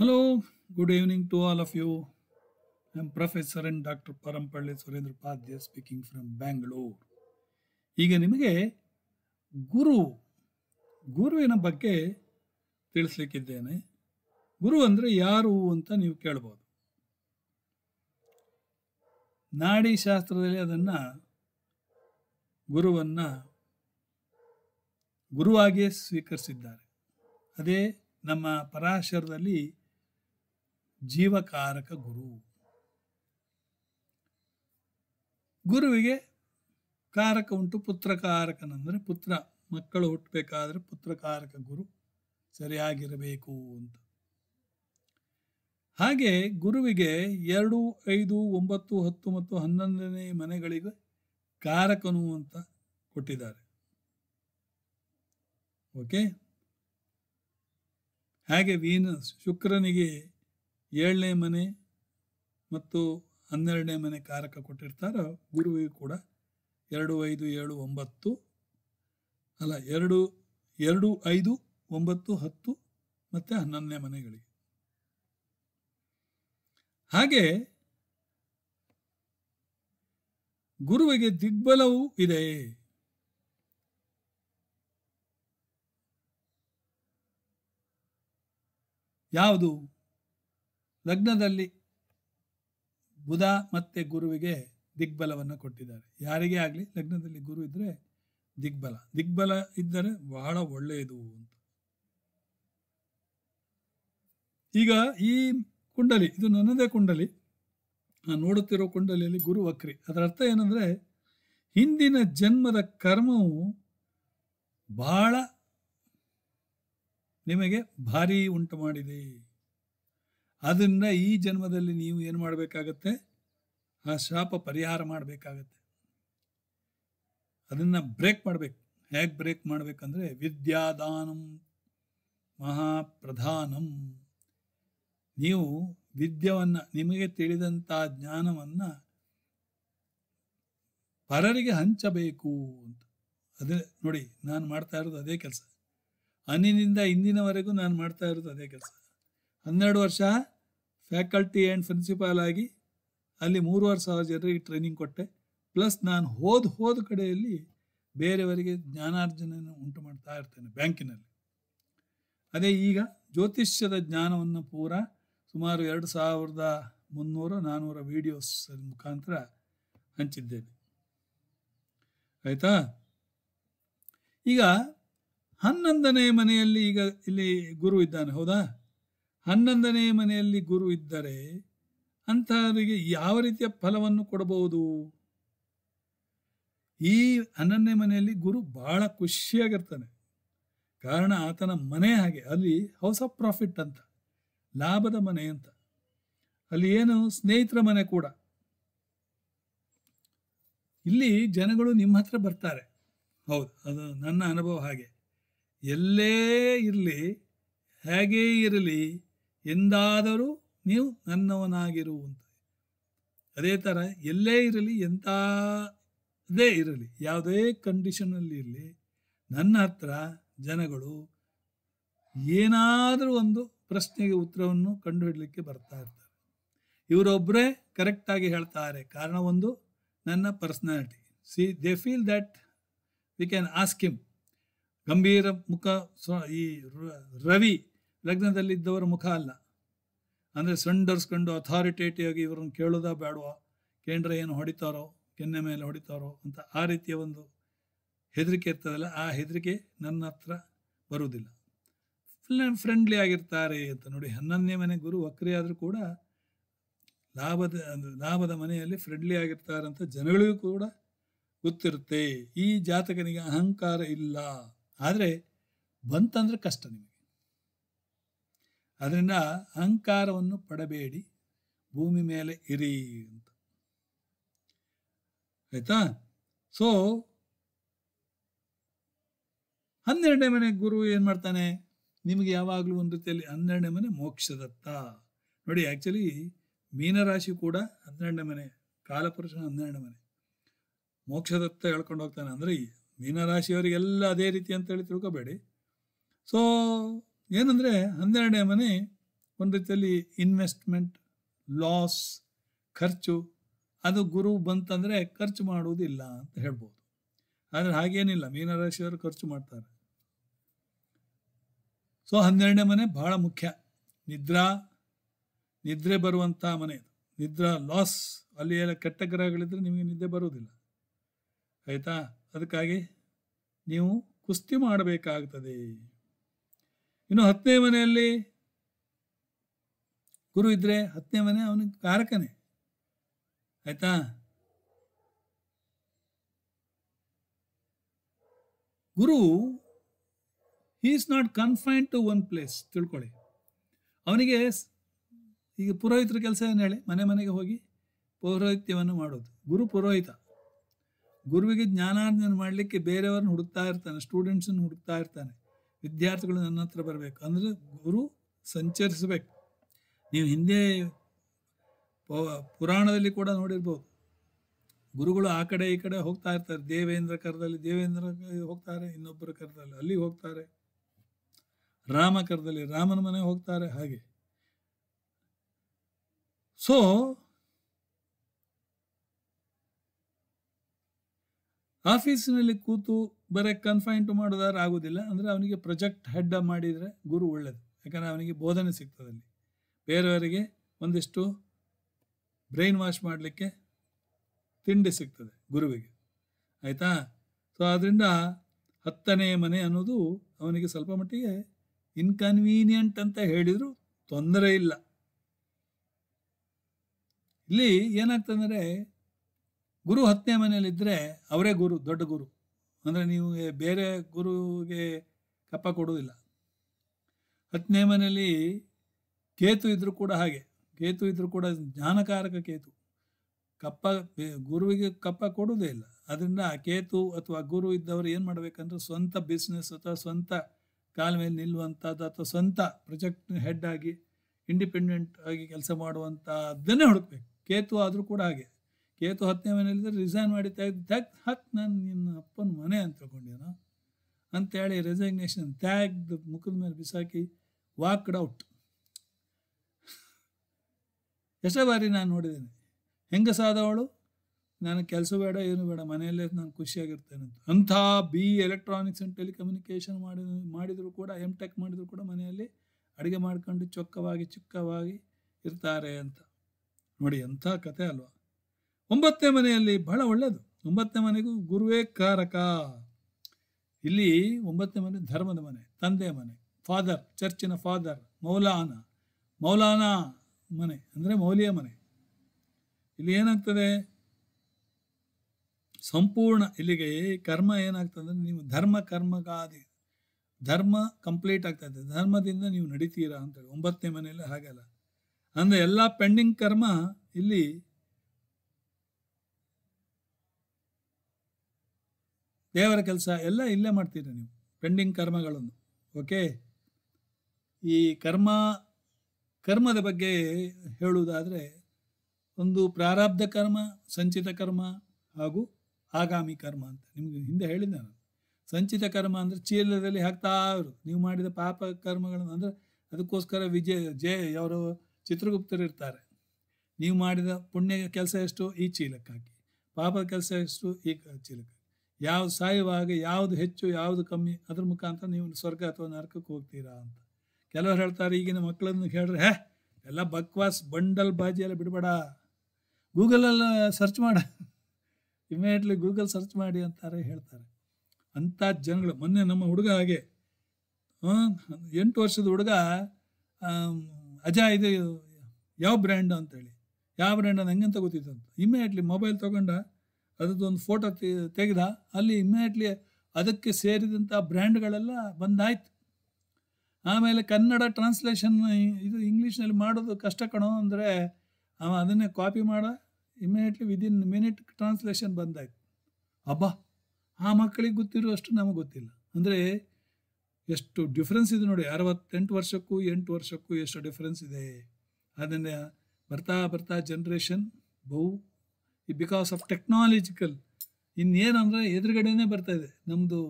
Hello, good evening to all of you. I am Professor and Dr. Parampalli Surendra Padya speaking from Bangalore. ಈಗ ನಿಮಗೆ ಗುರು ಗುರುವಿನ ಬಗ್ಗೆ ತಿಳಿಸ್ಲಿಕ್ಕಿದ್ದೇನೆ ಗುರು ಅಂದರೆ ಯಾರು ಅಂತ ನೀವು ಕೇಳ್ಬೋದು ನಾಡಿ ಶಾಸ್ತ್ರದಲ್ಲಿ ಅದನ್ನು ಗುರುವನ್ನು ಗುರುವಾಗಿಯೇ ಸ್ವೀಕರಿಸಿದ್ದಾರೆ ಅದೇ ನಮ್ಮ ಪರಾಶರದಲ್ಲಿ ಜೀವಕಾರಕ ಗುರು ಗುರುವಿಗೆ ಕಾರಕ ಉಂಟು ಪುತ್ರಕಾರಕನಂದರೆ ಪುತ್ರ ಮಕ್ಕಳು ಹುಟ್ಟಬೇಕಾದ್ರೆ ಪುತ್ರಕಾರಕ ಗುರು ಸರಿಯಾಗಿರಬೇಕು ಅಂತ ಹಾಗೆ ಗುರುವಿಗೆ ಎರಡು ಐದು ಒಂಬತ್ತು ಹತ್ತು ಮತ್ತು ಹನ್ನೊಂದನೇ ಮನೆಗಳಿಗೆ ಕಾರಕನು ಅಂತ ಕೊಟ್ಟಿದ್ದಾರೆ ಓಕೆ ಹಾಗೆ ವೀನಸ್ ಶುಕ್ರನಿಗೆ ಏಳನೇ ಮನೆ ಮತ್ತು ಹನ್ನೆರಡನೇ ಮನೆ ಕಾರಕ ಕೊಟ್ಟಿರ್ತಾರೋ ಗುರುವಿಗೆ ಕೂಡ ಎರಡು ಐದು ಏಳು ಒಂಬತ್ತು ಅಲ್ಲ ಎರಡು ಎರಡು ಐದು ಒಂಬತ್ತು ಹತ್ತು ಮತ್ತು ಹನ್ನೊಂದನೇ ಮನೆಗಳಿಗೆ ಹಾಗೆ ಗುರುವಿಗೆ ದಿಗ್ಬಲವೂ ಇದೆ ಯಾವುದು ಲಗ್ನದಲ್ಲಿ ಬುಧ ಮತ್ತೆ ಗುರುವಿಗೆ ದಿಗ್ಬಲವನ್ನು ಕೊಟ್ಟಿದ್ದಾರೆ ಯಾರಿಗೆ ಆಗಲಿ ಲಗ್ನದಲ್ಲಿ ಗುರು ಇದ್ದರೆ ದಿಗ್ಬಲ ದಿಗ್ಬಲ ಇದ್ದರೆ ಬಹಳ ಒಳ್ಳೆಯದು ಅಂತ ಈಗ ಈ ಕುಂಡಲಿ ಇದು ನನ್ನದೇ ಕುಂಡಲಿ ನಾನು ನೋಡುತ್ತಿರುವ ಕುಂಡಲಿಯಲ್ಲಿ ಗುರು ವಕ್ರಿ ಅದರ ಅರ್ಥ ಏನಂದರೆ ಹಿಂದಿನ ಜನ್ಮದ ಕರ್ಮವು ಬಹಳ ನಿಮಗೆ ಭಾರಿ ಉಂಟು ಮಾಡಿದೆ ಅದನ್ನು ಈ ಜನ್ಮದಲ್ಲಿ ನೀವು ಏನು ಮಾಡಬೇಕಾಗತ್ತೆ ಆ ಶಾಪ ಪರಿಹಾರ ಮಾಡಬೇಕಾಗತ್ತೆ ಅದನ್ನು ಬ್ರೇಕ್ ಮಾಡಬೇಕು ಹೇಗೆ ಬ್ರೇಕ್ ಮಾಡಬೇಕಂದ್ರೆ ವಿದ್ಯಾದಾನಂ ಮಹಾಪ್ರಧಾನಂ ನೀವು ವಿದ್ಯವನ್ನು ನಿಮಗೆ ತಿಳಿದಂಥ ಜ್ಞಾನವನ್ನು ಪರರಿಗೆ ಹಂಚಬೇಕು ಅಂತ ಅದೇ ನೋಡಿ ನಾನು ಮಾಡ್ತಾ ಇರೋದು ಅದೇ ಕೆಲಸ ಅನಿನಿಂದ ಇಂದಿನವರೆಗೂ ನಾನು ಮಾಡ್ತಾ ಇರೋದು ಅದೇ ಕೆಲಸ ಹನ್ನೆರಡು ವರ್ಷ ಫ್ಯಾಕಲ್ಟಿ ಆ್ಯಂಡ್ ಪ್ರಿನ್ಸಿಪಾಲ್ ಆಗಿ ಅಲ್ಲಿ ಮೂರುವರೆ ಸಾವಿರ ಜನರಿಗೆ ಟ್ರೈನಿಂಗ್ ಕೊಟ್ಟೆ ಪ್ಲಸ್ ನಾನು ಹೋದ ಹೋದ ಕಡೆಯಲ್ಲಿ ಬೇರೆಯವರಿಗೆ ಜ್ಞಾನಾರ್ಜನೆಯನ್ನು ಉಂಟು ಮಾಡ್ತಾ ಇರ್ತೇನೆ ಬ್ಯಾಂಕಿನಲ್ಲಿ ಅದೇ ಈಗ ಜ್ಯೋತಿಷ್ಯದ ಜ್ಞಾನವನ್ನು ಪೂರ ಸುಮಾರು ಎರಡು ಸಾವಿರದ ಮುನ್ನೂರು ನಾನ್ನೂರ ವೀಡಿಯೋಸ್ ಮುಖಾಂತರ ಹಂಚಿದ್ದೇನೆ ಆಯಿತಾ ಈಗ ಹನ್ನೊಂದನೇ ಮನೆಯಲ್ಲಿ ಈಗ ಇಲ್ಲಿ ಗುರು ಇದ್ದಾನೆ ಹೌದಾ ಹನ್ನೊಂದನೇ ಮನೆಯಲ್ಲಿ ಗುರು ಇದ್ದರೆ ಅಂತಹವರಿಗೆ ಯಾವ ರೀತಿಯ ಫಲವನ್ನು ಕೊಡಬಹುದು ಈ ಹನ್ನೊಂದನೇ ಮನೆಯಲ್ಲಿ ಗುರು ಬಹಳ ಖುಷಿಯಾಗಿರ್ತಾನೆ ಕಾರಣ ಆತನ ಮನೆ ಹಾಗೆ ಅಲ್ಲಿ ಹೌಸ್ ಆಫ್ ಪ್ರಾಫಿಟ್ ಅಂತ ಲಾಭದ ಮನೆ ಅಂತ ಅಲ್ಲಿ ಏನು ಸ್ನೇಹಿತರ ಮನೆ ಕೂಡ ಇಲ್ಲಿ ಜನಗಳು ನಿಮ್ಮ ಹತ್ರ ಬರ್ತಾರೆ ಹೌದು ಅದು ನನ್ನ ಅನುಭವ ಹಾಗೆ ಎಲ್ಲೇ ಇರಲಿ ಹೇಗೇ ಇರಲಿ ಎಂದಾದರೂ ನೀವು ನನ್ನವನಾಗಿರುವಂಥದ್ದು ಅದೇ ಥರ ಎಲ್ಲೇ ಇರಲಿ ಎಂಥದೇ ಇರಲಿ ಯಾವುದೇ ಕಂಡೀಷನಲ್ಲಿ ಇರಲಿ ನನ್ನ ಹತ್ರ ಜನಗಳು ಏನಾದರೂ ಒಂದು ಪ್ರಶ್ನೆಗೆ ಉತ್ತರವನ್ನು ಕಂಡುಹಿಡಲಿಕ್ಕೆ ಬರ್ತಾ ಇರ್ತಾರೆ ಇವರೊಬ್ಬರೇ ಕರೆಕ್ಟಾಗಿ ಹೇಳ್ತಾರೆ ಕಾರಣ ಒಂದು ನನ್ನ ಪರ್ಸ್ನಾಲಿಟಿ ಸಿ they feel that we can ask him ಗಂಭೀರ ಮುಖ ಈ ರವಿ ಲಗ್ನದಲ್ಲಿದ್ದವರ ಮುಖ ಅಲ್ಲ ಅಂದರೆ ಅಥಾರಿಟೇಟಿವ್ ಆಗಿ ಇವರನ್ನು ಕೇಳೋದಾ ಬೇಡವಾ ಕೇಂದ್ರ ಏನು ಹೊಡಿತಾರೋ ಕೆನ್ನೆ ಮೇಲೆ ಹೊಡಿತಾರೋ ಅಂತ ಆ ರೀತಿಯ ಒಂದು ಹೆದರಿಕೆ ಇರ್ತದಲ್ಲ ಆ ಹೆದರಿಕೆ ನನ್ನ ಹತ್ರ ಬರುವುದಿಲ್ಲ ಫ್ರೆಂಡ್ಲಿ ಆಗಿರ್ತಾರೆ ಅಂತ ನೋಡಿ ಹನ್ನೊಂದನೇ ಮನೆ ಗುರು ವಕ್ರಿಯಾದರೂ ಕೂಡ ಲಾಭದ ಲಾಭದ ಮನೆಯಲ್ಲಿ ಫ್ರೆಂಡ್ಲಿ ಆಗಿರ್ತಾರೆ ಅಂತ ಜನಗಳಿಗೂ ಕೂಡ ಗೊತ್ತಿರುತ್ತೆ ಈ ಜಾತಕನಿಗೆ ಅಹಂಕಾರ ಇಲ್ಲ ಆದರೆ ಬಂತಂದ್ರೆ ಕಷ್ಟ ನಿಮಗೆ ಅದರಿಂದ ಅಹಂಕಾರವನ್ನು ಪಡಬೇಡಿ ಭೂಮಿ ಮೇಲೆ ಇರಿ ಅಂತ ಆಯ್ತಾ ಸೊ ಹನ್ನೆರಡನೇ ಮನೆ ಗುರು ಏನು ಮಾಡ್ತಾನೆ ನಿಮಗೆ ಯಾವಾಗಲೂ ಒಂದು ರೀತಿಯಲ್ಲಿ ಹನ್ನೆರಡನೇ ಮನೆ ಮೋಕ್ಷದತ್ತ ನೋಡಿ ಆ್ಯಕ್ಚುಲಿ ಮೀನರಾಶಿ ಕೂಡ ಹನ್ನೆರಡನೇ ಮನೆ ಕಾಲಪುರುಷನ ಹನ್ನೆರಡನೇ ಮನೆ ಮೋಕ್ಷದತ್ತ ಹೇಳ್ಕೊಂಡು ಹೋಗ್ತಾನೆ ಅಂದರೆ ಮೀನರಾಶಿಯವರಿಗೆಲ್ಲ ಅದೇ ರೀತಿ ಅಂತೇಳಿ ತಿಳ್ಕೊಬೇಡಿ ಸೊ ಏನಂದರೆ ಹನ್ನೆರಡನೇ ಮನೆ ಒಂದು ರೀತಿಯಲ್ಲಿ ಇನ್ವೆಸ್ಟ್ಮೆಂಟ್ ಲಾಸ್ ಖರ್ಚು ಅದು ಗುರು ಬಂತಂದರೆ ಖರ್ಚು ಮಾಡುವುದಿಲ್ಲ ಅಂತ ಹೇಳ್ಬೋದು ಆದರೆ ಹಾಗೇನಿಲ್ಲ ಮೀನರಾಶಿಯವರು ಖರ್ಚು ಮಾಡ್ತಾರೆ ಸೊ ಹನ್ನೆರಡನೇ ಮನೆ ಬಹಳ ಮುಖ್ಯ ನಿದ್ರಾ ನಿದ್ರೆ ಬರುವಂಥ ಮನೆ ನಿದ್ರಾ ಲಾಸ್ ಅಲ್ಲಿ ಎಲ್ಲ ಕೆಟ್ಟ ಗ್ರಹಗಳಿದ್ರೆ ನಿಮಗೆ ನಿದ್ದೆ ಬರುವುದಿಲ್ಲ ಆಯಿತಾ ಅದಕ್ಕಾಗಿ ನೀವು ಕುಸ್ತಿ ಮಾಡಬೇಕಾಗ್ತದೆ ಇನ್ನು ಹತ್ತನೇ ಮನೆಯಲ್ಲಿ ಗುರು ಇದ್ರೆ ಹತ್ತನೇ ಮನೆ ಅವನ ಕಾರಕನೇ ಆಯ್ತಾ ಗುರು is not confine to one place ತಿಳ್ಕೊಳ್ಳಿ ಅವನಿಗೆ ಈಗ ಪುರೋಹಿತರ ಕೆಲಸ ಏನು ಹೇಳಿ ಮನೆ ಮನೆಗೆ ಹೋಗಿ ಪೌರೋಹಿತ್ಯವನ್ನು ಮಾಡೋದು ಗುರು ಪುರೋಹಿತ ಗುರುವಿಗೆ ಜ್ಞಾನಾರ್ಜನೆ ಮಾಡಲಿಕ್ಕೆ ಬೇರೆಯವ್ರನ್ನ ಹುಡುಕ್ತಾ ಇರ್ತಾನೆ ಸ್ಟೂಡೆಂಟ್ಸನ್ನು ಹುಡುಕ್ತಾ ಇರ್ತಾನೆ ವಿದ್ಯಾರ್ಥಿಗಳು ನನ್ನ ಹತ್ರ ಬರಬೇಕು ಅಂದರೆ ಗುರು ಸಂಚರಿಸಬೇಕು ನೀವು ಹಿಂದೆ ಪುರಾಣದಲ್ಲಿ ಕೂಡ ನೋಡಿರ್ಬೋದು ಗುರುಗಳು ಆ ಕಡೆ ಈ ಕಡೆ ಹೋಗ್ತಾ ಇರ್ತಾರೆ ದೇವೇಂದ್ರ ಕರದಲ್ಲಿ ದೇವೇಂದ್ರ ಹೋಗ್ತಾರೆ ಇನ್ನೊಬ್ಬರ ಕರದಲ್ಲಿ ಅಲ್ಲಿ ಹೋಗ್ತಾರೆ ರಾಮ ಕರದಲ್ಲಿ ರಾಮನ ಮನೆ ಹೋಗ್ತಾರೆ ಹಾಗೆ ಸೊ ಆಫೀಸಿನಲ್ಲಿ ಕೂತು ಬರೀ ಕನ್ಫೈನ್ ಟು ಮಾಡೋದಾದ್ರೆ ಆಗೋದಿಲ್ಲ ಅಂದರೆ ಅವನಿಗೆ ಪ್ರೊಜೆಕ್ಟ್ ಹೆಡ್ ಮಾಡಿದರೆ ಗುರು ಒಳ್ಳೇದು ಯಾಕಂದರೆ ಅವನಿಗೆ ಬೋಧನೆ ಅಲ್ಲಿ ಬೇರೆಯವರಿಗೆ ಒಂದಿಷ್ಟು ಬ್ರೈನ್ ವಾಶ್ ಮಾಡಲಿಕ್ಕೆ ತಿಂಡಿ ಸಿಗ್ತದೆ ಗುರುವಿಗೆ ಆಯಿತಾ ಸೊ ಆದ್ದರಿಂದ ಹತ್ತನೇ ಮನೆ ಅನ್ನೋದು ಅವನಿಗೆ ಸ್ವಲ್ಪ ಮಟ್ಟಿಗೆ ಇನ್ಕನ್ವೀನಿಯಂಟ್ ಅಂತ ಹೇಳಿದರೂ ತೊಂದರೆ ಇಲ್ಲ ಇಲ್ಲಿ ಅಂದರೆ ಗುರು ಹತ್ತನೇ ಮನೆಯಲ್ಲಿದ್ದರೆ ಅವರೇ ಗುರು ದೊಡ್ಡ ಗುರು ಅಂದರೆ ನೀವು ಬೇರೆ ಗುರುವಿಗೆ ಕಪ್ಪ ಕೊಡುವುದಿಲ್ಲ ಹತ್ತನೇ ಮನೆಯಲ್ಲಿ ಕೇತು ಇದ್ದರೂ ಕೂಡ ಹಾಗೆ ಕೇತು ಇದ್ದರೂ ಕೂಡ ಜ್ಞಾನಕಾರಕ ಕೇತು ಕಪ್ಪ ಗುರುವಿಗೆ ಕಪ್ಪ ಕೊಡುವುದೇ ಇಲ್ಲ ಅದರಿಂದ ಕೇತು ಅಥವಾ ಗುರು ಇದ್ದವರು ಏನು ಮಾಡಬೇಕಂದ್ರೆ ಸ್ವಂತ ಬಿಸ್ನೆಸ್ ಅಥವಾ ಸ್ವಂತ ಕಾಲ ಮೇಲೆ ನಿಲ್ಲುವಂಥದ್ದು ಅಥವಾ ಸ್ವಂತ ಪ್ರೊಜೆಕ್ಟ್ ಹೆಡ್ ಆಗಿ ಇಂಡಿಪೆಂಡೆಂಟ್ ಆಗಿ ಕೆಲಸ ಮಾಡುವಂಥದ್ದನ್ನೇ ಹುಡುಕ್ಬೇಕು ಕೇತು ಆದರೂ ಕೂಡ ಹಾಗೆ ಕೇತು ಹತ್ತನೇ ಮನೆಯಲ್ಲಿದ್ದರೆ ರಿಸೈನ್ ಮಾಡಿ ತೆಗೆದು ತೆಗ್ ಹತ್ ನಾನು ನಿನ್ನ ಅಪ್ಪನ ಮನೆ ಅಂತ ಅಂತ ಅಂತೇಳಿ ರೆಸಿಗ್ನೇಷನ್ ತ್ಯಾಗ್ದು ಮುಖದ ಮೇಲೆ ಬಿಸಾಕಿ ವಾಕ್ಡ್ ಔಟ್ ಎಷ್ಟೇ ಬಾರಿ ನಾನು ನೋಡಿದ್ದೀನಿ ಹೆಂಗಸಾದವಳು ನನಗೆ ಕೆಲಸ ಬೇಡ ಏನು ಬೇಡ ಮನೆಯಲ್ಲೇ ನಾನು ಖುಷಿಯಾಗಿರ್ತೇನೆ ಅಂತ ಅಂಥ ಬಿ ಎಲೆಕ್ಟ್ರಾನಿಕ್ಸ್ ಆ್ಯಂಡ್ ಟೆಲಿಕಮ್ಯುನಿಕೇಷನ್ ಮಾಡಿ ಮಾಡಿದರೂ ಕೂಡ ಎಮ್ ಟೆಕ್ ಮಾಡಿದರೂ ಕೂಡ ಮನೆಯಲ್ಲಿ ಅಡುಗೆ ಮಾಡ್ಕೊಂಡು ಚೊಕ್ಕವಾಗಿ ಚಿಕ್ಕವಾಗಿ ಇರ್ತಾರೆ ಅಂತ ನೋಡಿ ಎಂಥ ಕತೆ ಅಲ್ವಾ ಒಂಬತ್ತನೇ ಮನೆಯಲ್ಲಿ ಬಹಳ ಒಳ್ಳೆಯದು ಒಂಬತ್ತನೇ ಮನೆಗೂ ಗುರುವೇ ಕಾರಕ ಇಲ್ಲಿ ಒಂಬತ್ತನೇ ಮನೆ ಧರ್ಮದ ಮನೆ ತಂದೆಯ ಮನೆ ಫಾದರ್ ಚರ್ಚಿನ ಫಾದರ್ ಮೌಲಾನ ಮೌಲಾನ ಮನೆ ಅಂದರೆ ಮೌಲಿಯ ಮನೆ ಇಲ್ಲಿ ಏನಾಗ್ತದೆ ಸಂಪೂರ್ಣ ಇಲ್ಲಿಗೆ ಕರ್ಮ ಏನಾಗ್ತದೆ ನೀವು ಧರ್ಮ ಕರ್ಮಗಾದಿ ಧರ್ಮ ಕಂಪ್ಲೀಟ್ ಆಗ್ತದೆ ಧರ್ಮದಿಂದ ನೀವು ನಡೀತೀರಾ ಅಂತೇಳಿ ಒಂಬತ್ತನೇ ಮನೆಯಲ್ಲಿ ಹಾಗಲ್ಲ ಅಂದರೆ ಎಲ್ಲ ಪೆಂಡಿಂಗ್ ಕರ್ಮ ಇಲ್ಲಿ ದೇವರ ಕೆಲಸ ಎಲ್ಲ ಇಲ್ಲೇ ಮಾಡ್ತೀರಿ ನೀವು ಪೆಂಡಿಂಗ್ ಕರ್ಮಗಳನ್ನು ಓಕೆ ಈ ಕರ್ಮ ಕರ್ಮದ ಬಗ್ಗೆ ಹೇಳುವುದಾದರೆ ಒಂದು ಪ್ರಾರಬ್ಧ ಕರ್ಮ ಸಂಚಿತ ಕರ್ಮ ಹಾಗೂ ಆಗಾಮಿ ಕರ್ಮ ಅಂತ ನಿಮಗೆ ಹಿಂದೆ ಹೇಳಿದ್ದೆ ನಾನು ಸಂಚಿತ ಕರ್ಮ ಅಂದರೆ ಚೀಲದಲ್ಲಿ ಹಾಕ್ತಾ ಇರು ನೀವು ಮಾಡಿದ ಪಾಪ ಕರ್ಮಗಳನ್ನು ಅಂದರೆ ಅದಕ್ಕೋಸ್ಕರ ವಿಜಯ ಜಯ ಅವರು ಚಿತ್ರಗುಪ್ತರಿರ್ತಾರೆ ನೀವು ಮಾಡಿದ ಪುಣ್ಯ ಕೆಲಸ ಎಷ್ಟು ಈ ಚೀಲಕ್ಕಾಗಿ ಪಾಪದ ಕೆಲಸ ಎಷ್ಟು ಈ ಚೀಲಕ್ಕೆ ಯಾವ್ದು ಸಾಯುವಾಗ ಯಾವುದು ಹೆಚ್ಚು ಯಾವುದು ಕಮ್ಮಿ ಅದ್ರ ಮುಖಾಂತರ ನೀವು ಸ್ವರ್ಗ ಅಥವಾ ನರಕಕ್ಕೆ ಹೋಗ್ತೀರಾ ಅಂತ ಕೆಲವರು ಹೇಳ್ತಾರೆ ಈಗಿನ ಮಕ್ಕಳನ್ನು ಹೇಳ್ರೆ ಹೇ ಎಲ್ಲ ಬಕ್ವಾಸ್ ಬಂಡಲ್ ಬಾಜಿ ಎಲ್ಲ ಬಿಡಬೇಡ ಗೂಗಲಲ್ಲಿ ಸರ್ಚ್ ಮಾಡ ಇಮಿಡಿಯೇಟ್ಲಿ ಗೂಗಲ್ ಸರ್ಚ್ ಮಾಡಿ ಅಂತಾರೆ ಹೇಳ್ತಾರೆ ಅಂಥ ಜನಗಳು ಮೊನ್ನೆ ನಮ್ಮ ಹುಡುಗ ಹಾಗೆ ಎಂಟು ವರ್ಷದ ಹುಡುಗ ಅಜಾ ಇದು ಯಾವ ಬ್ರ್ಯಾಂಡು ಅಂತೇಳಿ ಯಾವ ಬ್ರ್ಯಾಂಡ್ ಅಂತ ಗೊತ್ತಿತ್ತು ಅಂತ ಇಮಿಡಿಯೇಟ್ಲಿ ಮೊಬೈಲ್ ತೊಗೊಂಡ ಒಂದು ಫೋಟೋ ತೆಗೆದ ಅಲ್ಲಿ ಇಮ್ಮಿಡಿಯೇಟ್ಲಿ ಅದಕ್ಕೆ ಸೇರಿದಂಥ ಬ್ರ್ಯಾಂಡ್ಗಳೆಲ್ಲ ಬಂದಾಯ್ತು ಆಮೇಲೆ ಕನ್ನಡ ಟ್ರಾನ್ಸ್ಲೇಷನ್ ಇದು ಇಂಗ್ಲೀಷ್ನಲ್ಲಿ ಮಾಡೋದು ಕಷ್ಟ ಕಣೋ ಅಂದರೆ ಅವ ಅದನ್ನೇ ಕಾಪಿ ಮಾಡ ಇಮಿಡಿಯೇಟ್ಲಿ ವಿದಿನ್ ಮಿನಿಟ್ ಟ್ರಾನ್ಸ್ಲೇಷನ್ ಬಂದಾಯ್ತು ಅಬ್ಬಾ ಆ ಮಕ್ಕಳಿಗೆ ಗೊತ್ತಿರುವಷ್ಟು ನಮಗೆ ಗೊತ್ತಿಲ್ಲ ಅಂದರೆ ಎಷ್ಟು ಡಿಫ್ರೆನ್ಸ್ ಇದೆ ನೋಡಿ ಅರವತ್ತೆಂಟು ವರ್ಷಕ್ಕೂ ಎಂಟು ವರ್ಷಕ್ಕೂ ಎಷ್ಟು ಡಿಫ್ರೆನ್ಸ್ ಇದೆ ಅದನ್ನೇ ಬರ್ತಾ ಬರ್ತಾ ಜನ್ರೇಷನ್ ಬಹು ಬಿಕಾಸ್ ಆಫ್ ಟೆಕ್ನಾಲಜಿಕಲ್ ಇನ್ನೇನಂದ್ರೆ ಎದುರುಗಡೆನೇ ಬರ್ತಾ ಇದೆ ನಮ್ಮದು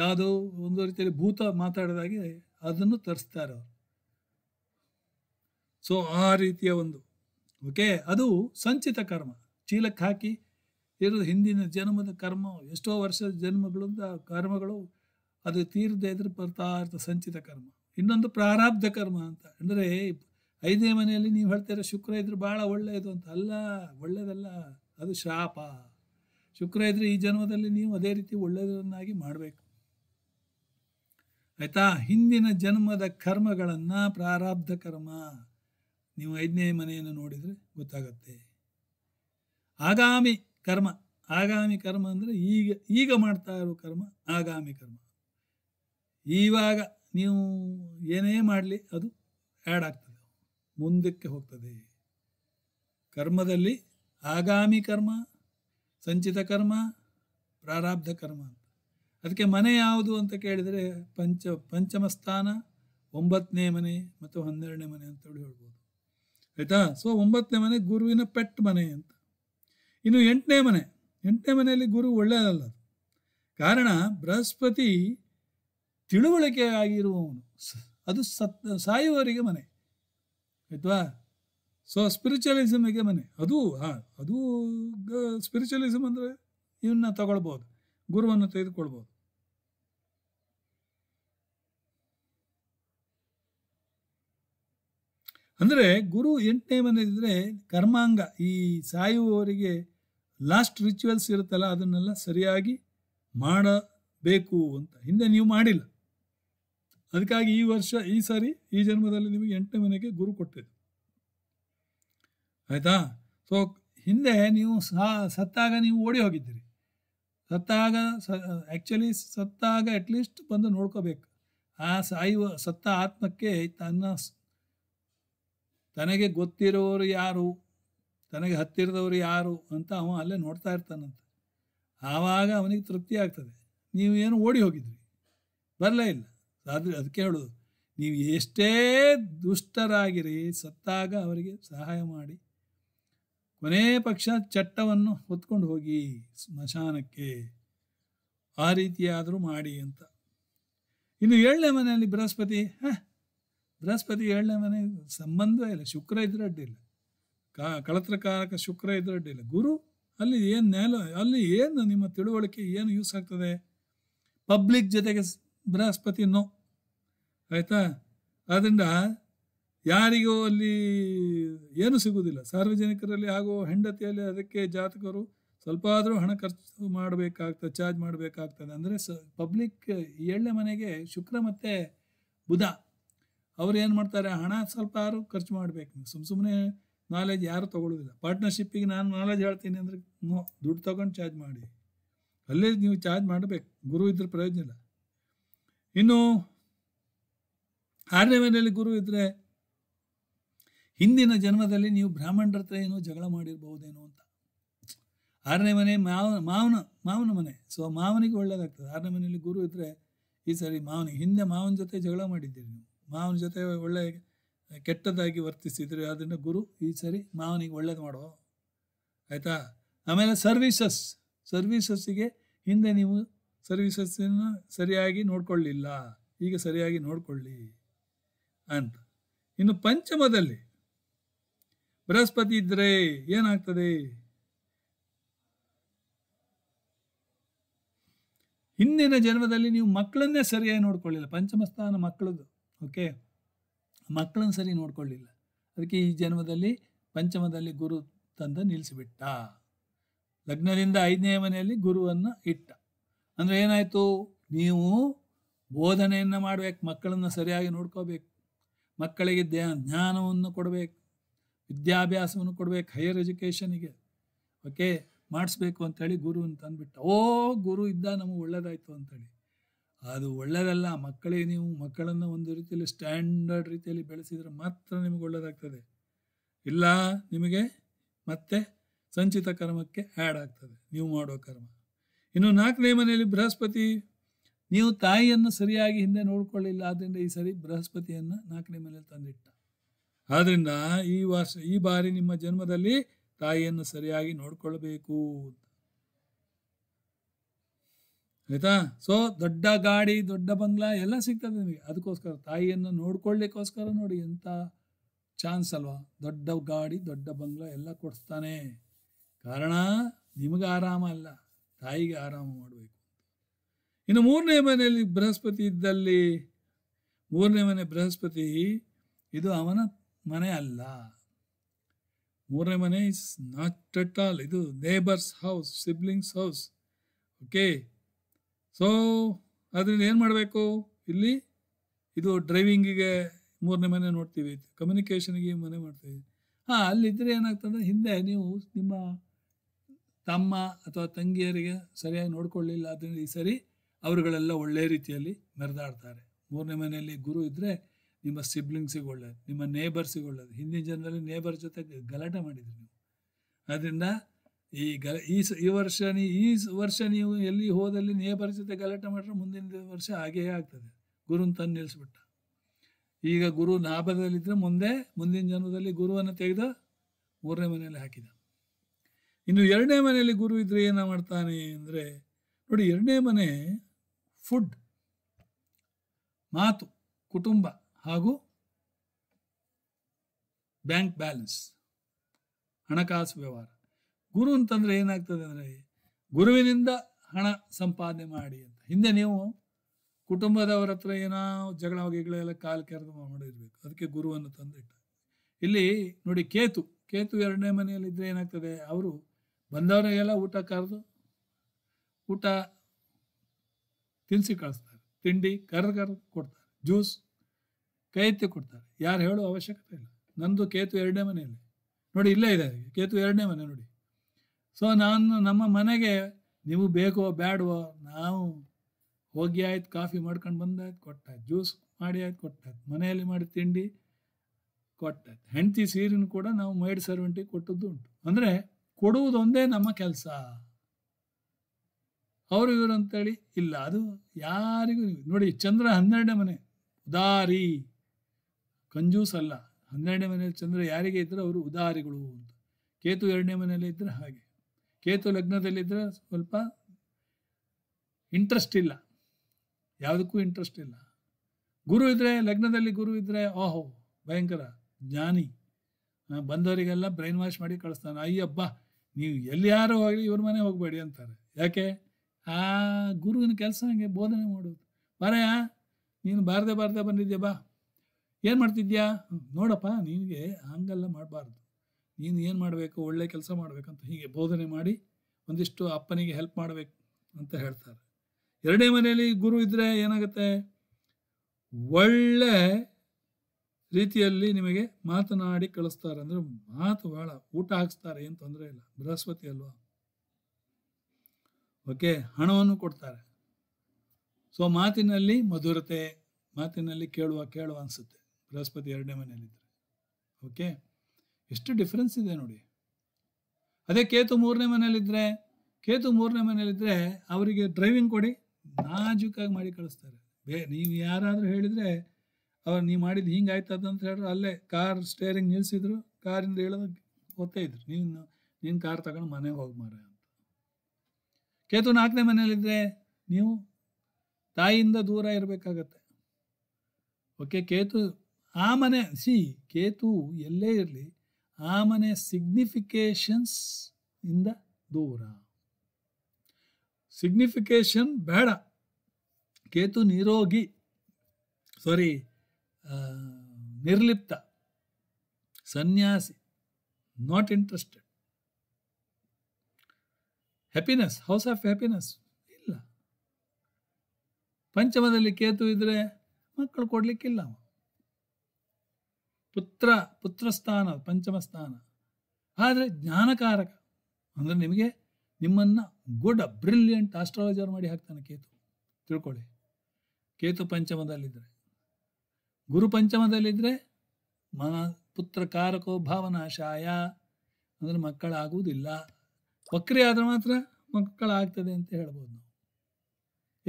ಯಾವುದೋ ಒಂದು ರೀತಿಯಲ್ಲಿ ಭೂತ ಮಾತಾಡಿದಾಗೆ ಅದನ್ನು ತರಿಸ್ತಾರೆ ಅವರು ಸೊ ಆ ರೀತಿಯ ಒಂದು ಓಕೆ ಅದು ಸಂಚಿತ ಕರ್ಮ ಚೀಲಕ್ಕೆ ಹಾಕಿ ಇರೋದು ಹಿಂದಿನ ಜನ್ಮದ ಕರ್ಮ ಎಷ್ಟೋ ವರ್ಷದ ಅಂತ ಕರ್ಮಗಳು ಅದು ತೀರದೇ ಇದ್ರೆ ಬರ್ತಾ ಇರ್ತದೆ ಸಂಚಿತ ಕರ್ಮ ಇನ್ನೊಂದು ಪ್ರಾರಬ್ಧ ಕರ್ಮ ಅಂತ ಅಂದರೆ ಐದನೇ ಮನೆಯಲ್ಲಿ ನೀವು ಹೇಳ್ತೀರ ಶುಕ್ರ ಇದ್ರೆ ಭಾಳ ಒಳ್ಳೆಯದು ಅಂತ ಅಲ್ಲ ಒಳ್ಳೆಯದಲ್ಲ ಅದು ಶಾಪ ಶುಕ್ರ ಇದ್ರೆ ಈ ಜನ್ಮದಲ್ಲಿ ನೀವು ಅದೇ ರೀತಿ ಒಳ್ಳೆಯದನ್ನಾಗಿ ಮಾಡಬೇಕು ಆಯಿತಾ ಹಿಂದಿನ ಜನ್ಮದ ಕರ್ಮಗಳನ್ನು ಪ್ರಾರಬ್ಧ ಕರ್ಮ ನೀವು ಐದನೇ ಮನೆಯನ್ನು ನೋಡಿದರೆ ಗೊತ್ತಾಗತ್ತೆ ಆಗಾಮಿ ಕರ್ಮ ಆಗಾಮಿ ಕರ್ಮ ಅಂದರೆ ಈಗ ಈಗ ಮಾಡ್ತಾ ಇರೋ ಕರ್ಮ ಆಗಾಮಿ ಕರ್ಮ ಇವಾಗ ನೀವು ಏನೇ ಮಾಡಲಿ ಅದು ಆ್ಯಡ್ ಆಗ್ತದೆ ಮುಂದಕ್ಕೆ ಹೋಗ್ತದೆ ಕರ್ಮದಲ್ಲಿ ಆಗಾಮಿ ಕರ್ಮ ಸಂಚಿತ ಕರ್ಮ ಪ್ರಾರಬ್ಧ ಕರ್ಮ ಅಂತ ಅದಕ್ಕೆ ಮನೆ ಯಾವುದು ಅಂತ ಕೇಳಿದರೆ ಪಂಚ ಪಂಚಮ ಸ್ಥಾನ ಒಂಬತ್ತನೇ ಮನೆ ಮತ್ತು ಹನ್ನೆರಡನೇ ಮನೆ ಅಂತ ಹೇಳಿ ಹೇಳ್ಬೋದು ಆಯಿತಾ ಸೊ ಒಂಬತ್ತನೇ ಮನೆ ಗುರುವಿನ ಪೆಟ್ ಮನೆ ಅಂತ ಇನ್ನು ಎಂಟನೇ ಮನೆ ಎಂಟನೇ ಮನೆಯಲ್ಲಿ ಗುರು ಒಳ್ಳೆಯದಲ್ಲ ಕಾರಣ ಬೃಹಸ್ಪತಿ ತಿಳುವಳಿಕೆ ಆಗಿರುವವನು ಅದು ಸತ್ ಸಾಯುವವರಿಗೆ ಮನೆ ಆಯ್ತಾ ಸೊ ಹೇಗೆ ಮನೆ ಅದು ಹಾಂ ಅದು ಸ್ಪಿರಿಚುವಲಿಸಮ್ ಅಂದರೆ ಇವನ್ನ ತಗೊಳ್ಬೋದು ಗುರುವನ್ನು ತೆಗೆದುಕೊಳ್ಬೋದು ಅಂದರೆ ಗುರು ಎಂಟನೇ ಇದ್ದರೆ ಕರ್ಮಾಂಗ ಈ ಸಾಯುವವರಿಗೆ ಲಾಸ್ಟ್ ರಿಚುವಲ್ಸ್ ಇರುತ್ತಲ್ಲ ಅದನ್ನೆಲ್ಲ ಸರಿಯಾಗಿ ಮಾಡಬೇಕು ಅಂತ ಹಿಂದೆ ನೀವು ಮಾಡಿಲ್ಲ ಅದಕ್ಕಾಗಿ ಈ ವರ್ಷ ಈ ಸಾರಿ ಈ ಜನ್ಮದಲ್ಲಿ ನಿಮಗೆ ಎಂಟನೇ ಮನೆಗೆ ಗುರು ಕೊಟ್ಟಿದ್ದು ಆಯಿತಾ ಸೊ ಹಿಂದೆ ನೀವು ಸತ್ತಾಗ ನೀವು ಓಡಿ ಹೋಗಿದ್ದೀರಿ ಸತ್ತಾಗ ಸ ಆ್ಯಕ್ಚುಲಿ ಸತ್ತಾಗ ಅಟ್ಲೀಸ್ಟ್ ಬಂದು ನೋಡ್ಕೋಬೇಕು ಆ ಸಾಯುವ ಸತ್ತ ಆತ್ಮಕ್ಕೆ ತನ್ನ ತನಗೆ ಗೊತ್ತಿರೋರು ಯಾರು ತನಗೆ ಹತ್ತಿರದವರು ಯಾರು ಅಂತ ಅವ ಅಲ್ಲೇ ನೋಡ್ತಾ ಇರ್ತಾನಂತ ಆವಾಗ ಅವನಿಗೆ ತೃಪ್ತಿ ಆಗ್ತದೆ ನೀವು ಏನು ಓಡಿ ಹೋಗಿದ್ರಿ ಬರಲೇ ಇಲ್ಲ ಆದರೆ ಅದಕ್ಕೆ ಹೇಳೋದು ನೀವು ಎಷ್ಟೇ ದುಷ್ಟರಾಗಿರಿ ಸತ್ತಾಗ ಅವರಿಗೆ ಸಹಾಯ ಮಾಡಿ ಕೊನೆಯ ಪಕ್ಷ ಚಟ್ಟವನ್ನು ಹೊತ್ಕೊಂಡು ಹೋಗಿ ಸ್ಮಶಾನಕ್ಕೆ ಆ ರೀತಿಯಾದರೂ ಮಾಡಿ ಅಂತ ಇನ್ನು ಏಳನೇ ಮನೆಯಲ್ಲಿ ಬೃಹಸ್ಪತಿ ಹಾಂ ಬೃಹಸ್ಪತಿ ಏಳನೇ ಮನೆ ಸಂಬಂಧವೇ ಇಲ್ಲ ಶುಕ್ರ ಇದ್ರೆ ಅಡ್ಡಿಲ್ಲ ಕಾ ಕಳತ್ರಕಾರಕ ಶುಕ್ರ ಇದ್ರೆ ಅಡ್ಡಿಲ್ಲ ಗುರು ಅಲ್ಲಿ ಏನು ನೆಲ ಅಲ್ಲಿ ಏನು ನಿಮ್ಮ ತಿಳುವಳಿಕೆ ಏನು ಯೂಸ್ ಆಗ್ತದೆ ಪಬ್ಲಿಕ್ ಜೊತೆಗೆ ಬೃಹಸ್ಪತಿ ನೋ ಆಯಿತಾ ಆದ್ದರಿಂದ ಯಾರಿಗೂ ಅಲ್ಲಿ ಏನು ಸಿಗುವುದಿಲ್ಲ ಸಾರ್ವಜನಿಕರಲ್ಲಿ ಹಾಗೂ ಹೆಂಡತಿಯಲ್ಲಿ ಅದಕ್ಕೆ ಜಾತಕರು ಸ್ವಲ್ಪ ಆದರೂ ಹಣ ಖರ್ಚು ಮಾಡಬೇಕಾಗ್ತದೆ ಚಾರ್ಜ್ ಮಾಡಬೇಕಾಗ್ತದೆ ಅಂದರೆ ಸ ಪಬ್ಲಿಕ್ ಏಳನೇ ಮನೆಗೆ ಶುಕ್ರ ಮತ್ತು ಬುಧ ಅವ್ರು ಏನು ಮಾಡ್ತಾರೆ ಹಣ ಸ್ವಲ್ಪ ಯಾರು ಖರ್ಚು ಮಾಡಬೇಕು ಸುಮ್ಮ ಸುಮ್ಮನೆ ನಾಲೆಜ್ ಯಾರು ತೊಗೊಳ್ಳೋದಿಲ್ಲ ಪಾರ್ಟ್ನರ್ಶಿಪ್ಪಿಗೆ ನಾನು ನಾಲೆಜ್ ಹೇಳ್ತೀನಿ ಅಂದರೆ ದುಡ್ಡು ತೊಗೊಂಡು ಚಾರ್ಜ್ ಮಾಡಿ ಅಲ್ಲೇ ನೀವು ಚಾರ್ಜ್ ಮಾಡಬೇಕು ಗುರು ಇದ್ರ ಪ್ರಯೋಜನ ಇಲ್ಲ ಇನ್ನು ಆರನೇ ಮನೆಯಲ್ಲಿ ಗುರು ಇದ್ದರೆ ಹಿಂದಿನ ಜನ್ಮದಲ್ಲಿ ನೀವು ಬ್ರಾಹ್ಮಣರ ಹತ್ರ ಏನೋ ಜಗಳ ಮಾಡಿರಬಹುದೇನೋ ಅಂತ ಆರನೇ ಮನೆ ಮಾವ ಮಾವನ ಮಾವನ ಮನೆ ಸೊ ಮಾವನಿಗೆ ಒಳ್ಳೇದಾಗ್ತದೆ ಆರನೇ ಮನೆಯಲ್ಲಿ ಗುರು ಇದ್ದರೆ ಈ ಸರಿ ಮಾವನಿಗೆ ಹಿಂದೆ ಮಾವನ ಜೊತೆ ಜಗಳ ಮಾಡಿದ್ದೀರಿ ನೀವು ಮಾವನ ಜೊತೆ ಒಳ್ಳೆ ಕೆಟ್ಟದಾಗಿ ವರ್ತಿಸಿದ್ರಿ ಅದನ್ನು ಗುರು ಈ ಸರಿ ಮಾವನಿಗೆ ಒಳ್ಳೇದು ಮಾಡುವ ಆಯಿತಾ ಆಮೇಲೆ ಸರ್ವೀಸಸ್ ಸರ್ವೀಸಸ್ಸಿಗೆ ಹಿಂದೆ ನೀವು ಸರ್ವಿಸಸ್ಸನ್ನು ಸರಿಯಾಗಿ ನೋಡಿಕೊಳ್ಳಿಲ್ಲ ಈಗ ಸರಿಯಾಗಿ ನೋಡಿಕೊಳ್ಳಿ ಅಂತ ಇನ್ನು ಪಂಚಮದಲ್ಲಿ ಬೃಹಸ್ಪತಿ ಇದ್ದರೆ ಏನಾಗ್ತದೆ ಹಿಂದಿನ ಜನ್ಮದಲ್ಲಿ ನೀವು ಮಕ್ಕಳನ್ನೇ ಸರಿಯಾಗಿ ನೋಡ್ಕೊಳ್ಳಿಲ್ಲ ಪಂಚಮ ಸ್ಥಾನ ಓಕೆ ಮಕ್ಕಳನ್ನು ಸರಿ ನೋಡ್ಕೊಳ್ಳಿಲ್ಲ ಅದಕ್ಕೆ ಈ ಜನ್ಮದಲ್ಲಿ ಪಂಚಮದಲ್ಲಿ ಗುರು ತಂದು ನಿಲ್ಲಿಸಿಬಿಟ್ಟ ಲಗ್ನದಿಂದ ಐದನೇ ಮನೆಯಲ್ಲಿ ಗುರುವನ್ನು ಇಟ್ಟ ಅಂದರೆ ಏನಾಯಿತು ನೀವು ಬೋಧನೆಯನ್ನು ಮಾಡಬೇಕು ಮಕ್ಕಳನ್ನು ಸರಿಯಾಗಿ ನೋಡ್ಕೋಬೇಕು ಮಕ್ಕಳಿಗೆ ಜ್ಞಾನವನ್ನು ಕೊಡಬೇಕು ವಿದ್ಯಾಭ್ಯಾಸವನ್ನು ಕೊಡಬೇಕು ಹೈಯರ್ ಎಜುಕೇಷನಿಗೆ ಓಕೆ ಮಾಡಿಸ್ಬೇಕು ಅಂಥೇಳಿ ಗುರು ಅಂತ ಅಂದ್ಬಿಟ್ಟು ಓ ಗುರು ಇದ್ದ ನಮಗೆ ಅಂತ ಅಂತೇಳಿ ಅದು ಒಳ್ಳೆಯದಲ್ಲ ಮಕ್ಕಳಿಗೆ ನೀವು ಮಕ್ಕಳನ್ನು ಒಂದು ರೀತಿಯಲ್ಲಿ ಸ್ಟ್ಯಾಂಡರ್ಡ್ ರೀತಿಯಲ್ಲಿ ಬೆಳೆಸಿದರೆ ಮಾತ್ರ ನಿಮಗೆ ಒಳ್ಳೆಯದಾಗ್ತದೆ ಇಲ್ಲ ನಿಮಗೆ ಮತ್ತೆ ಸಂಚಿತ ಕರ್ಮಕ್ಕೆ ಆ್ಯಡ್ ಆಗ್ತದೆ ನೀವು ಮಾಡೋ ಕರ್ಮ ಇನ್ನು ನಾಲ್ಕನೇ ಮನೆಯಲ್ಲಿ ಬೃಹಸ್ಪತಿ ನೀವು ತಾಯಿಯನ್ನು ಸರಿಯಾಗಿ ಹಿಂದೆ ನೋಡ್ಕೊಳ್ಳಿಲ್ಲ ಆದ್ದರಿಂದ ಈ ಸರಿ ಬೃಹಸ್ಪತಿಯನ್ನು ನಾಲ್ಕನೇ ಮನೆಯಲ್ಲಿ ತಂದಿಟ್ಟ ಆದ್ದರಿಂದ ಈ ವರ್ಷ ಈ ಬಾರಿ ನಿಮ್ಮ ಜನ್ಮದಲ್ಲಿ ತಾಯಿಯನ್ನು ಸರಿಯಾಗಿ ನೋಡ್ಕೊಳ್ಬೇಕು ಆಯ್ತಾ ಸೊ ದೊಡ್ಡ ಗಾಡಿ ದೊಡ್ಡ ಬಂಗ್ಲಾ ಎಲ್ಲ ಸಿಗ್ತದೆ ನಿಮಗೆ ಅದಕ್ಕೋಸ್ಕರ ತಾಯಿಯನ್ನು ನೋಡ್ಕೊಳ್ಳಿಕ್ಕೋಸ್ಕರ ನೋಡಿ ಎಂಥ ಚಾನ್ಸ್ ಅಲ್ವಾ ದೊಡ್ಡ ಗಾಡಿ ದೊಡ್ಡ ಬಂಗ್ಲಾ ಎಲ್ಲ ಕೊಡಿಸ್ತಾನೆ ಕಾರಣ ನಿಮಗೆ ಆರಾಮ ಅಲ್ಲ ತಾಯಿಗೆ ಆರಾಮ ಮಾಡಬೇಕು ಇನ್ನು ಮೂರನೇ ಮನೆಯಲ್ಲಿ ಬೃಹಸ್ಪತಿ ಇದ್ದಲ್ಲಿ ಮೂರನೇ ಮನೆ ಬೃಹಸ್ಪತಿ ಇದು ಅವನ ಮನೆ ಅಲ್ಲ ಮೂರನೇ ಮನೆ ಇಸ್ ನಾಟ್ ಅಟ್ ಆಲ್ ಇದು neighbours house siblings house okay so ಅದರಿಂದ ಏನು ಮಾಡಬೇಕು ಇಲ್ಲಿ ಇದು ಡ್ರೈವಿಂಗಿಗೆ ಮೂರನೇ ಮನೆ ನೋಡ್ತೀವಿ ಕಮ್ಯುನಿಕೇಷನ್ಗೆ ಮನೆ ಮಾಡ್ತೀವಿ ಹಾಂ ಅಲ್ಲಿದ್ದರೆ ಏನಾಗ್ತದೆ ಹಿಂದೆ ನೀವು ನಿಮ್ಮ ತಮ್ಮ ಅಥವಾ ತಂಗಿಯರಿಗೆ ಸರಿಯಾಗಿ ನೋಡಿಕೊಳ್ಳಿಲ್ಲ ಅದರಿಂದ ಈ ಸರಿ ಅವರುಗಳೆಲ್ಲ ಒಳ್ಳೆಯ ರೀತಿಯಲ್ಲಿ ಮೆರೆದಾಡ್ತಾರೆ ಮೂರನೇ ಮನೆಯಲ್ಲಿ ಗುರು ಇದ್ದರೆ ನಿಮ್ಮ ಸಿಬ್ಲಿಂಗ್ಸಿಗೆ ಒಳ್ಳೇದು ನಿಮ್ಮ ನೇಬರ್ಸಿಗೆ ಒಳ್ಳೇದು ಹಿಂದಿನ ಜನರಲ್ಲಿ ನೇಬರ್ ಜೊತೆ ಗಲಾಟೆ ಮಾಡಿದ್ರಿ ನೀವು ಅದರಿಂದ ಈ ಗಲ ಈ ಈ ವರ್ಷ ನೀ ಈ ವರ್ಷ ನೀವು ಎಲ್ಲಿ ಹೋದಲ್ಲಿ ನೇಬರ್ ಜೊತೆ ಗಲಾಟೆ ಮಾಡಿದ್ರೆ ಮುಂದಿನ ವರ್ಷ ಹಾಗೆಯೇ ಆಗ್ತದೆ ಗುರುನ ತಂದು ನಿಲ್ಲಿಸ್ಬಿಟ್ಟ ಈಗ ಗುರು ನಾಭದಲ್ಲಿದ್ದರೆ ಮುಂದೆ ಮುಂದಿನ ಜನ್ಮದಲ್ಲಿ ಗುರುವನ್ನು ತೆಗೆದು ಮೂರನೇ ಮನೆಯಲ್ಲಿ ಹಾಕಿದ ಇನ್ನು ಎರಡನೇ ಮನೆಯಲ್ಲಿ ಗುರು ಇದ್ದರೆ ಏನು ಮಾಡ್ತಾನೆ ಅಂದರೆ ನೋಡಿ ಎರಡನೇ ಮನೆ ಫುಡ್ ಮಾತು ಕುಟುಂಬ ಹಾಗೂ ಬ್ಯಾಂಕ್ ಬ್ಯಾಲೆನ್ಸ್ ಹಣಕಾಸು ವ್ಯವಹಾರ ಗುರು ಅಂತಂದ್ರೆ ಏನಾಗ್ತದೆ ಅಂದರೆ ಗುರುವಿನಿಂದ ಹಣ ಸಂಪಾದನೆ ಮಾಡಿ ಅಂತ ಹಿಂದೆ ನೀವು ಕುಟುಂಬದವರ ಹತ್ರ ಏನೋ ಜಗಳ ಗಿಗಳೆಲ್ಲ ಕಾಲು ಕೆರೆದು ಮಾಡಿರ್ಬೇಕು ಅದಕ್ಕೆ ಗುರುವನ್ನು ತಂದಿಟ್ಟ ಇಲ್ಲಿ ನೋಡಿ ಕೇತು ಕೇತು ಎರಡನೇ ಮನೆಯಲ್ಲಿದ್ದರೆ ಏನಾಗ್ತದೆ ಅವರು ಬಂದವರಿಗೆಲ್ಲ ಊಟ ಕರೆದು ಊಟ ತಿನ್ಸಿ ಕಳಿಸ್ತಾರೆ ತಿಂಡಿ ಕರೆದು ಕರೆದು ಕೊಡ್ತಾರೆ ಜ್ಯೂಸ್ ಕೈ ಎತ್ತಿ ಕೊಡ್ತಾರೆ ಯಾರು ಹೇಳೋ ಅವಶ್ಯಕತೆ ಇಲ್ಲ ನಂದು ಕೇತು ಎರಡನೇ ಮನೆಯಲ್ಲಿ ನೋಡಿ ಇಲ್ಲೇ ಇದೆ ಕೇತು ಎರಡನೇ ಮನೆ ನೋಡಿ ಸೊ ನಾನು ನಮ್ಮ ಮನೆಗೆ ನೀವು ಬೇಕೋ ಬ್ಯಾಡವೋ ನಾವು ಹೋಗಿ ಆಯ್ತು ಕಾಫಿ ಮಾಡ್ಕೊಂಡು ಬಂದಾಯ್ತು ಕೊಟ್ಟಾಯ್ತು ಜ್ಯೂಸ್ ಮಾಡಿ ಆಯ್ತು ಕೊಟ್ಟಾಯ್ತು ಮನೆಯಲ್ಲಿ ಮಾಡಿ ತಿಂಡಿ ಕೊಟ್ಟಾಯ್ತು ಹೆಂಡತಿ ಸೀರಿನ ಕೂಡ ನಾವು ಮೈಡ್ ಸರ್ವೆಂಟಿಗೆ ಕೊಟ್ಟದ್ದು ಉಂಟು ಅಂದರೆ ಕೊಡುವುದೊಂದೇ ನಮ್ಮ ಕೆಲಸ ಅವರು ಇವರು ಅಂತೇಳಿ ಇಲ್ಲ ಅದು ಯಾರಿಗೂ ನೋಡಿ ಚಂದ್ರ ಹನ್ನೆರಡನೇ ಮನೆ ಉದಾರಿ ಕಂಜೂಸ್ ಅಲ್ಲ ಹನ್ನೆರಡನೇ ಮನೆಯಲ್ಲಿ ಚಂದ್ರ ಯಾರಿಗೆ ಇದ್ದರೆ ಅವರು ಉದಾರಿಗಳು ಅಂತ ಕೇತು ಎರಡನೇ ಮನೆಯಲ್ಲಿ ಇದ್ದರೆ ಹಾಗೆ ಕೇತು ಲಗ್ನದಲ್ಲಿದ್ದರೆ ಸ್ವಲ್ಪ ಇಂಟ್ರೆಸ್ಟ್ ಇಲ್ಲ ಯಾವುದಕ್ಕೂ ಇಂಟ್ರೆಸ್ಟ್ ಇಲ್ಲ ಗುರು ಇದ್ದರೆ ಲಗ್ನದಲ್ಲಿ ಗುರು ಇದ್ದರೆ ಓಹೋ ಭಯಂಕರ ಜ್ಞಾನಿ ಬಂದವರಿಗೆಲ್ಲ ಬ್ರೈನ್ ವಾಶ್ ಮಾಡಿ ಕಳಿಸ್ತಾನೆ ಅಯ್ಯಬ್ಬ ನೀವು ಎಲ್ಲಿ ಹೋಗಲಿ ಹೋಗಲಿ ಇವ್ರ ಮನೆ ಹೋಗಬೇಡಿ ಅಂತಾರೆ ಯಾಕೆ ಆ ಗುರುವಿನ ಕೆಲಸ ಹಂಗೆ ಬೋಧನೆ ಮಾಡೋದು ಬರೆಯ ನೀನು ಬಾರದೆ ಬಾರದೆ ಬಂದಿದ್ದೆ ಬಾ ಏನು ಮಾಡ್ತಿದ್ಯಾ ನೋಡಪ್ಪ ನಿನಗೆ ಹಂಗೆಲ್ಲ ಮಾಡಬಾರ್ದು ನೀನು ಏನು ಮಾಡಬೇಕು ಒಳ್ಳೆ ಕೆಲಸ ಮಾಡಬೇಕಂತ ಹೀಗೆ ಬೋಧನೆ ಮಾಡಿ ಒಂದಿಷ್ಟು ಅಪ್ಪನಿಗೆ ಹೆಲ್ಪ್ ಮಾಡಬೇಕು ಅಂತ ಹೇಳ್ತಾರೆ ಎರಡನೇ ಮನೆಯಲ್ಲಿ ಗುರು ಇದ್ದರೆ ಏನಾಗುತ್ತೆ ಒಳ್ಳೆ ರೀತಿಯಲ್ಲಿ ನಿಮಗೆ ಮಾತನಾಡಿ ಕಳಿಸ್ತಾರೆ ಅಂದರೆ ಮಾತು ಬಹಳ ಊಟ ಹಾಕಿಸ್ತಾರೆ ಏನು ತೊಂದರೆ ಇಲ್ಲ ಬೃಹಸ್ಪತಿ ಅಲ್ವಾ ಓಕೆ ಹಣವನ್ನು ಕೊಡ್ತಾರೆ ಸೊ ಮಾತಿನಲ್ಲಿ ಮಧುರತೆ ಮಾತಿನಲ್ಲಿ ಕೇಳುವ ಕೇಳುವ ಅನಿಸುತ್ತೆ ಬೃಹಸ್ಪತಿ ಎರಡನೇ ಮನೆಯಲ್ಲಿದ್ದರೆ ಓಕೆ ಎಷ್ಟು ಡಿಫ್ರೆನ್ಸ್ ಇದೆ ನೋಡಿ ಅದೇ ಕೇತು ಮೂರನೇ ಮನೆಯಲ್ಲಿದ್ದರೆ ಕೇತು ಮೂರನೇ ಮನೆಯಲ್ಲಿದ್ದರೆ ಅವರಿಗೆ ಡ್ರೈವಿಂಗ್ ಕೊಡಿ ನಾಜೂಕಾಗಿ ಮಾಡಿ ಕಳಿಸ್ತಾರೆ ಬೇ ನೀವು ಯಾರಾದರೂ ಹೇಳಿದರೆ ಅವ್ರು ನೀವು ಮಾಡಿದ್ದು ಹಿಂಗೆ ಆಯ್ತದ ಅಂತ ಹೇಳಿದ್ರೆ ಅಲ್ಲೇ ಕಾರ್ ಸ್ಟೇರಿಂಗ್ ನಿಲ್ಲಿಸಿದ್ರು ಕಾರಿಂದ ಹೇಳೋದು ಓದ್ತಾ ಇದ್ರು ನೀನು ನೀನು ಕಾರ್ ತಗೊಂಡು ಮನೆಗೆ ಹೋಗಿ ಮಾರ ಅಂತ ಕೇತು ನಾಲ್ಕನೇ ಮನೆಯಲ್ಲಿದ್ದರೆ ನೀವು ತಾಯಿಯಿಂದ ದೂರ ಇರಬೇಕಾಗತ್ತೆ ಓಕೆ ಕೇತು ಆ ಮನೆ ಸಿ ಕೇತು ಎಲ್ಲೇ ಇರಲಿ ಆ ಮನೆ ಸಿಗ್ನಿಫಿಕೇಶನ್ಸ್ ಇಂದ ದೂರ ಸಿಗ್ನಿಫಿಕೇಶನ್ ಬೇಡ ಕೇತು ನಿರೋಗಿ ಸಾರಿ ನಿರ್ಲಿಪ್ತ ಸನ್ಯಾಸಿ not interested happiness house of happiness ಇಲ್ಲ ಪಂಚಮದಲ್ಲಿ ಕೇತು ಇದ್ದರೆ ಮಕ್ಕಳು ಕೊಡಲಿಕ್ಕಿಲ್ಲ ಪುತ್ರ ಪುತ್ರಸ್ಥಾನ ಪಂಚಮ ಸ್ಥಾನ ಆದರೆ ಜ್ಞಾನಕಾರಕ ಅಂದರೆ ನಿಮಗೆ ನಿಮ್ಮನ್ನು ಗುಡ್ ಬ್ರಿಲಿಯಂಟ್ ಆಸ್ಟ್ರಾಲಜರ್ ಮಾಡಿ ಹಾಕ್ತಾನೆ ಕೇತು ತಿಳ್ಕೊಳ್ಳಿ ಕೇತು ಪಂಚಮದಲ್ಲಿದ್ದರೆ ಗುರು ಪಂಚಮದಲ್ಲಿದ್ದರೆ ಮ ಪುತ್ರ ಕಾರಕೋ ಭಾವನಾಶಾಯ ಅಂದರೆ ಮಕ್ಕಳಾಗುವುದಿಲ್ಲ ವಕ್ರಿ ಆದರೆ ಮಾತ್ರ ಮಕ್ಕಳಾಗ್ತದೆ ಅಂತ ಹೇಳ್ಬೋದು ನಾವು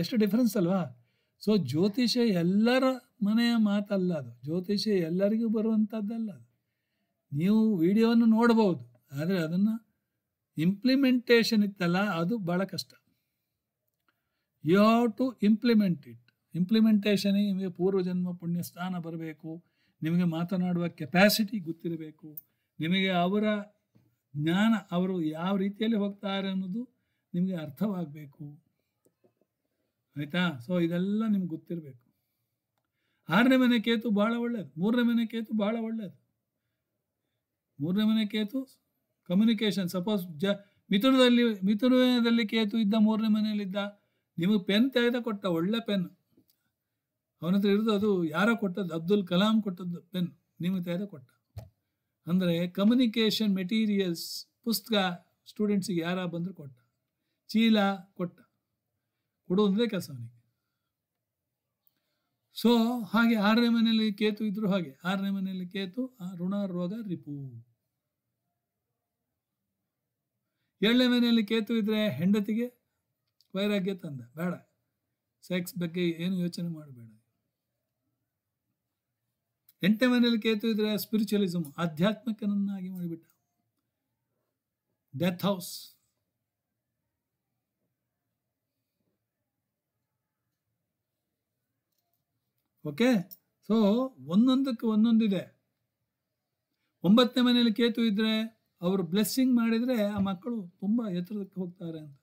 ಎಷ್ಟು ಡಿಫ್ರೆನ್ಸ್ ಅಲ್ವಾ ಸೊ ಜ್ಯೋತಿಷ ಎಲ್ಲರ ಮನೆಯ ಮಾತಲ್ಲ ಅದು ಜ್ಯೋತಿಷ ಎಲ್ಲರಿಗೂ ಬರುವಂಥದ್ದಲ್ಲ ಅದು ನೀವು ವಿಡಿಯೋವನ್ನು ನೋಡ್ಬೋದು ಆದರೆ ಅದನ್ನು ಇಂಪ್ಲಿಮೆಂಟೇಷನ್ ಇತ್ತಲ್ಲ ಅದು ಭಾಳ ಕಷ್ಟ you have to implement it implementation ನಿಮಗೆ ಪೂರ್ವಜನ್ಮ ಪುಣ್ಯ ಸ್ಥಾನ ಬರಬೇಕು ನಿಮಗೆ ಮಾತನಾಡುವ ಕೆಪ್ಯಾಸಿಟಿ ಗೊತ್ತಿರಬೇಕು ನಿಮಗೆ ಅವರ ಜ್ಞಾನ ಅವರು ಯಾವ ರೀತಿಯಲ್ಲಿ ಹೋಗ್ತಾರೆ ಅನ್ನೋದು ನಿಮಗೆ ಅರ್ಥವಾಗಬೇಕು ಆಯಿತಾ ಸೊ ಇದೆಲ್ಲ ನಿಮ್ಗೆ ಗೊತ್ತಿರಬೇಕು ಆರನೇ ಮನೆ ಕೇತು ಭಾಳ ಒಳ್ಳೆಯದು ಮೂರನೇ ಮನೆ ಕೇತು ಭಾಳ ಒಳ್ಳೆಯದು ಮೂರನೇ ಮನೆ ಕೇತು ಕಮ್ಯುನಿಕೇಷನ್ ಸಪೋಸ್ ಜ ಮಿಥುನದಲ್ಲಿ ಮಿಥುನದಲ್ಲಿ ಕೇತು ಇದ್ದ ಮೂರನೇ ಮನೆಯಲ್ಲಿದ್ದ ನಿಮಗೆ ಪೆನ್ ತೆಗೆದ ಕೊಟ್ಟ ಒಳ್ಳೆ ಪೆನ್ ಅವನ ಹತ್ರ ಇರೋದು ಅದು ಯಾರೋ ಕೊಟ್ಟದ್ದು ಅಬ್ದುಲ್ ಕಲಾಂ ಕೊಟ್ಟದ್ದು ಪೆನ್ ನಿಮ್ಮ ತಯಾರ ಕೊಟ್ಟ ಅಂದರೆ ಕಮ್ಯುನಿಕೇಷನ್ ಮೆಟೀರಿಯಲ್ಸ್ ಪುಸ್ತಕ ಸ್ಟೂಡೆಂಟ್ಸಿಗೆ ಯಾರ ಬಂದರೂ ಕೊಟ್ಟ ಚೀಲ ಕೊಟ್ಟ ಕೊಡೋದಂದ್ರೆ ಕೆಲಸ ಅವನಿಗೆ ಸೊ ಹಾಗೆ ಆರನೇ ಮನೆಯಲ್ಲಿ ಕೇತು ಇದ್ರು ಹಾಗೆ ಆರನೇ ಮನೆಯಲ್ಲಿ ಕೇತು ಋಣ ರೋಗ ರಿಪು ಏಳನೇ ಮನೆಯಲ್ಲಿ ಕೇತು ಇದ್ರೆ ಹೆಂಡತಿಗೆ ವೈರಾಗ್ಯ ತಂದ ಬೇಡ ಸೆಕ್ಸ್ ಬಗ್ಗೆ ಏನು ಯೋಚನೆ ಮಾಡಬೇಡ ಎಂಟನೇ ಮನೆಯಲ್ಲಿ ಕೇತು ಇದ್ರೆ ಸ್ಪಿರಿಚುವಲಿಸಮ್ ಆಧ್ಯಾತ್ಮಿಕನನ್ನಾಗಿ ಮಾಡಿಬಿಟ್ಟ ಡೆತ್ ಹೌಸ್ ಓಕೆ ಸೊ ಒಂದೊಂದಕ್ಕೆ ಒಂದೊಂದಿದೆ ಒಂಬತ್ತನೇ ಮನೆಯಲ್ಲಿ ಕೇತು ಇದ್ರೆ ಅವರು ಬ್ಲೆಸ್ಸಿಂಗ್ ಮಾಡಿದರೆ ಆ ಮಕ್ಕಳು ತುಂಬ ಎತ್ತರಕ್ಕೆ ಹೋಗ್ತಾರೆ ಅಂತ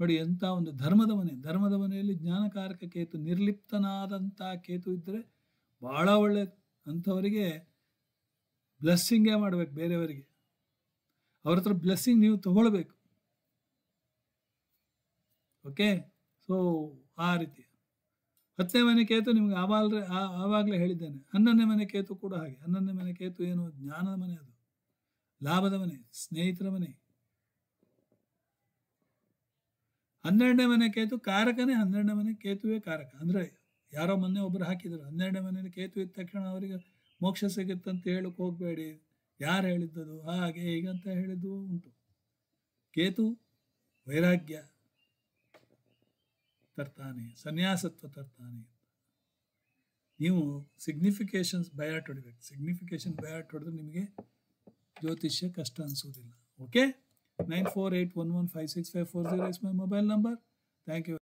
ನೋಡಿ ಎಂಥ ಒಂದು ಧರ್ಮದ ಮನೆ ಧರ್ಮದ ಮನೆಯಲ್ಲಿ ಜ್ಞಾನಕಾರಕ ಕೇತು ನಿರ್ಲಿಪ್ತನಾದಂಥ ಕೇತು ಇದ್ದರೆ ಭಾಳ ಒಳ್ಳೆಯದು ಅಂಥವರಿಗೆ ಬ್ಲೆಸ್ಸಿಂಗೇ ಮಾಡಬೇಕು ಬೇರೆಯವರಿಗೆ ಅವ್ರ ಹತ್ರ ಬ್ಲೆಸ್ಸಿಂಗ್ ನೀವು ತಗೊಳ್ಬೇಕು ಓಕೆ ಸೊ ಆ ರೀತಿ ಹತ್ತನೇ ಮನೆ ಕೇತು ನಿಮ್ಗೆ ಆವಾಗಲೇ ಆವಾಗಲೇ ಹೇಳಿದ್ದೇನೆ ಹನ್ನೊಂದನೇ ಮನೆ ಕೇತು ಕೂಡ ಹಾಗೆ ಹನ್ನೊಂದನೇ ಮನೆ ಕೇತು ಏನು ಜ್ಞಾನದ ಮನೆ ಅದು ಲಾಭದ ಮನೆ ಸ್ನೇಹಿತರ ಮನೆ ಹನ್ನೆರಡನೇ ಮನೆ ಕೇತು ಕಾರಕನೇ ಹನ್ನೆರಡನೇ ಮನೆ ಕೇತುವೆ ಕಾರಕ ಅಂದರೆ ಯಾರೋ ಮೊನ್ನೆ ಒಬ್ಬರು ಹಾಕಿದರು ಹನ್ನೆರಡನೇ ಮನೇಲಿ ಕೇತು ಇದ್ದ ತಕ್ಷಣ ಅವರಿಗೆ ಮೋಕ್ಷ ಸಿಗುತ್ತಂತ ಹೇಳಕ್ಕೆ ಹೋಗಬೇಡಿ ಯಾರು ಹೇಳಿದ್ದದು ಹಾಗೆ ಹೀಗಂತ ಹೇಳಿದ್ದು ಉಂಟು ಕೇತು ವೈರಾಗ್ಯ ತರ್ತಾನೆ ಸನ್ಯಾಸತ್ವ ತರ್ತಾನೆ ನೀವು ಸಿಗ್ನಿಫಿಕೇಶನ್ಸ್ ಬಯಾಟ್ ಹೊಡಿಬೇಕು ಸಿಗ್ನಿಫಿಕೇಶನ್ ಬಯಾಟ್ ಹೊಡೆದ್ರೆ ನಿಮಗೆ ಜ್ಯೋತಿಷ್ಯ ಕಷ್ಟ ಅನಿಸೋದಿಲ್ಲ okay nine four eight one one five six five four zero is my mobile number thank you